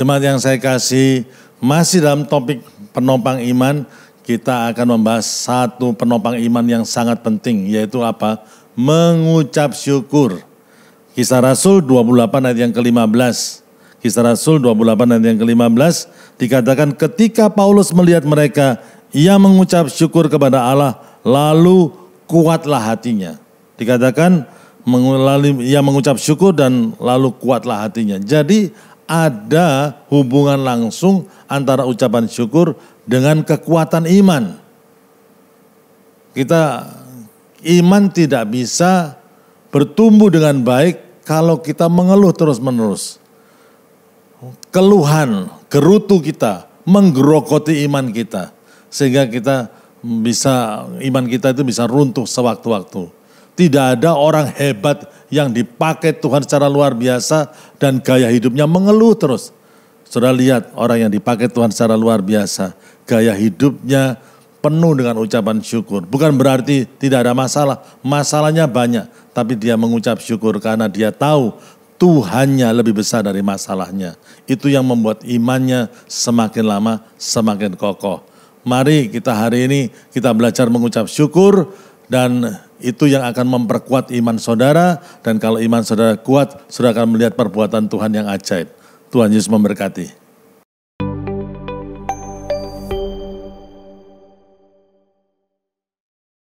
Jemaat yang saya kasih, masih dalam topik penopang iman, kita akan membahas satu penopang iman yang sangat penting, yaitu apa? Mengucap syukur. Kisah Rasul 28 ayat yang ke-15. Kisah Rasul 28 ayat yang ke-15 dikatakan ketika Paulus melihat mereka, ia mengucap syukur kepada Allah, lalu kuatlah hatinya. Dikatakan ia mengucap syukur dan lalu kuatlah hatinya. Jadi ada hubungan langsung antara ucapan syukur dengan kekuatan iman. Kita iman tidak bisa bertumbuh dengan baik kalau kita mengeluh terus-menerus. Keluhan, gerutu kita menggerogoti iman kita sehingga kita bisa iman kita itu bisa runtuh sewaktu-waktu. Tidak ada orang hebat yang dipakai Tuhan secara luar biasa dan gaya hidupnya mengeluh terus. Sudah lihat orang yang dipakai Tuhan secara luar biasa, gaya hidupnya penuh dengan ucapan syukur. Bukan berarti tidak ada masalah, masalahnya banyak, tapi dia mengucap syukur karena dia tahu Tuhannya lebih besar dari masalahnya. Itu yang membuat imannya semakin lama semakin kokoh. Mari kita hari ini kita belajar mengucap syukur dan itu yang akan memperkuat iman saudara dan kalau iman saudara kuat, saudara akan melihat perbuatan Tuhan yang ajaib. Tuhan Yesus memberkati.